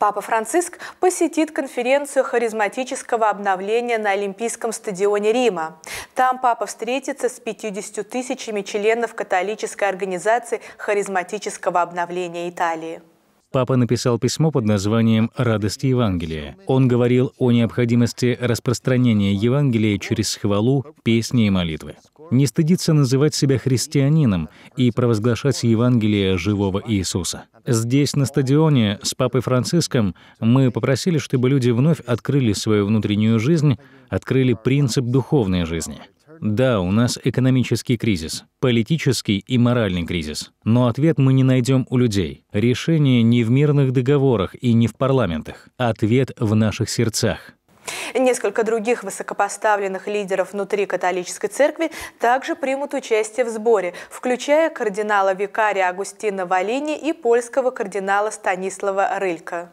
Папа Франциск посетит конференцию харизматического обновления на Олимпийском стадионе Рима. Там папа встретится с 50 тысячами членов католической организации харизматического обновления Италии. Папа написал письмо под названием «Радость Евангелия». Он говорил о необходимости распространения Евангелия через хвалу, песни и молитвы не стыдится называть себя христианином и провозглашать Евангелие живого Иисуса. Здесь, на стадионе, с Папой Франциском мы попросили, чтобы люди вновь открыли свою внутреннюю жизнь, открыли принцип духовной жизни. Да, у нас экономический кризис, политический и моральный кризис. Но ответ мы не найдем у людей. Решение не в мирных договорах и не в парламентах. Ответ в наших сердцах. Несколько других высокопоставленных лидеров внутри католической церкви также примут участие в сборе, включая кардинала-викария Агустина Валини и польского кардинала Станислава Рылька.